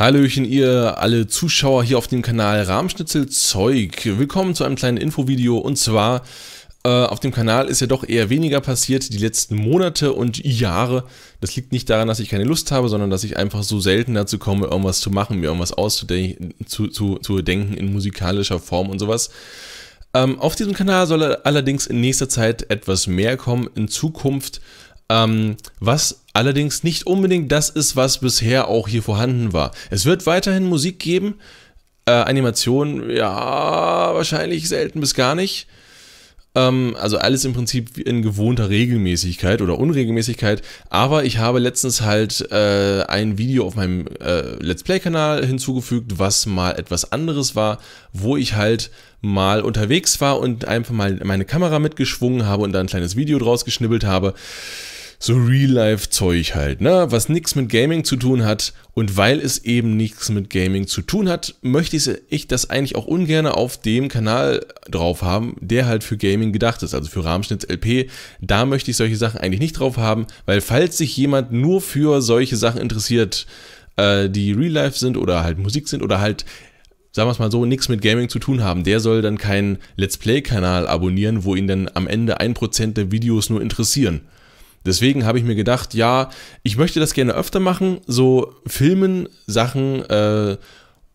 Hallöchen ihr alle Zuschauer hier auf dem Kanal Rahmschnitzel Zeug. Willkommen zu einem kleinen Infovideo und zwar äh, auf dem Kanal ist ja doch eher weniger passiert die letzten Monate und Jahre. Das liegt nicht daran, dass ich keine Lust habe, sondern dass ich einfach so selten dazu komme, irgendwas zu machen, mir irgendwas auszudenken, zu, zu, zu denken in musikalischer Form und sowas. Ähm, auf diesem Kanal soll allerdings in nächster Zeit etwas mehr kommen. In Zukunft ähm, was allerdings nicht unbedingt das ist, was bisher auch hier vorhanden war. Es wird weiterhin Musik geben. Äh, Animation, ja, wahrscheinlich selten bis gar nicht. Ähm, also alles im Prinzip in gewohnter Regelmäßigkeit oder Unregelmäßigkeit. Aber ich habe letztens halt äh, ein Video auf meinem äh, Let's Play-Kanal hinzugefügt, was mal etwas anderes war, wo ich halt mal unterwegs war und einfach mal meine Kamera mitgeschwungen habe und da ein kleines Video draus geschnibbelt habe so Real-Life-Zeug halt, ne? was nichts mit Gaming zu tun hat. Und weil es eben nichts mit Gaming zu tun hat, möchte ich das eigentlich auch ungern auf dem Kanal drauf haben, der halt für Gaming gedacht ist, also für Rahmenschnitz LP. Da möchte ich solche Sachen eigentlich nicht drauf haben, weil falls sich jemand nur für solche Sachen interessiert, äh, die Real-Life sind oder halt Musik sind oder halt sagen wir es mal so, nichts mit Gaming zu tun haben, der soll dann keinen Let's Play-Kanal abonnieren, wo ihn dann am Ende 1% der Videos nur interessieren. Deswegen habe ich mir gedacht, ja, ich möchte das gerne öfter machen, so filmen, Sachen, äh,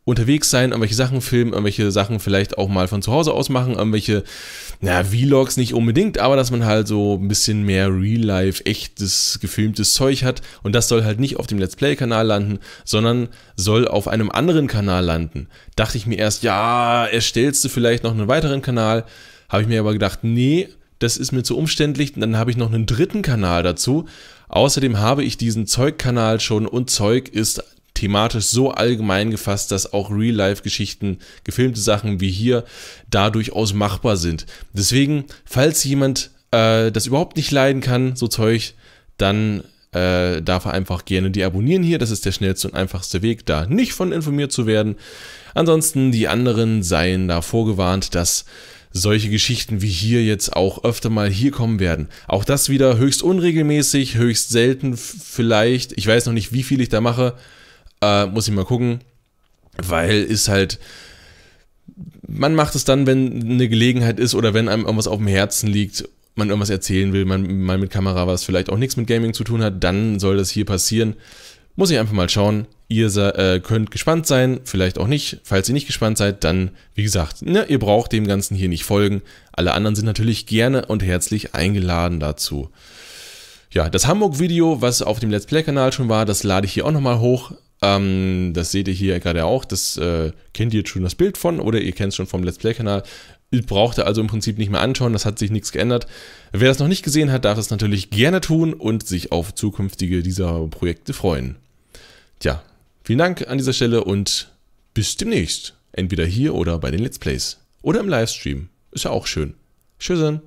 unterwegs sein, irgendwelche Sachen filmen, irgendwelche Sachen vielleicht auch mal von zu Hause aus machen, irgendwelche, na, Vlogs nicht unbedingt, aber dass man halt so ein bisschen mehr Real-Life, echtes, gefilmtes Zeug hat und das soll halt nicht auf dem Let's Play-Kanal landen, sondern soll auf einem anderen Kanal landen. Dachte ich mir erst, ja, erstellst du vielleicht noch einen weiteren Kanal, habe ich mir aber gedacht, nee, das ist mir zu umständlich. Und dann habe ich noch einen dritten Kanal dazu. Außerdem habe ich diesen Zeug-Kanal schon und Zeug ist thematisch so allgemein gefasst, dass auch Real-Life-Geschichten, gefilmte Sachen wie hier, da durchaus machbar sind. Deswegen, falls jemand äh, das überhaupt nicht leiden kann, so Zeug, dann äh, darf er einfach gerne die abonnieren hier. Das ist der schnellste und einfachste Weg, da nicht von informiert zu werden. Ansonsten, die anderen seien da vorgewarnt, dass solche Geschichten wie hier jetzt auch öfter mal hier kommen werden. Auch das wieder höchst unregelmäßig, höchst selten vielleicht. Ich weiß noch nicht, wie viel ich da mache. Äh, muss ich mal gucken. Weil ist halt. Man macht es dann, wenn eine Gelegenheit ist oder wenn einem irgendwas auf dem Herzen liegt, man irgendwas erzählen will, man mal mit Kamera was vielleicht auch nichts mit Gaming zu tun hat, dann soll das hier passieren. Muss ich einfach mal schauen. Ihr äh, könnt gespannt sein, vielleicht auch nicht. Falls ihr nicht gespannt seid, dann, wie gesagt, ne, ihr braucht dem Ganzen hier nicht folgen. Alle anderen sind natürlich gerne und herzlich eingeladen dazu. Ja, das Hamburg-Video, was auf dem Let's Play-Kanal schon war, das lade ich hier auch nochmal hoch. Ähm, das seht ihr hier gerade auch. Das äh, kennt ihr jetzt schon das Bild von oder ihr kennt es schon vom Let's Play-Kanal. Braucht ihr also im Prinzip nicht mehr anschauen, das hat sich nichts geändert. Wer das noch nicht gesehen hat, darf es natürlich gerne tun und sich auf zukünftige dieser Projekte freuen ja, vielen Dank an dieser Stelle und bis demnächst. Entweder hier oder bei den Let's Plays. Oder im Livestream. Ist ja auch schön. Tschüss.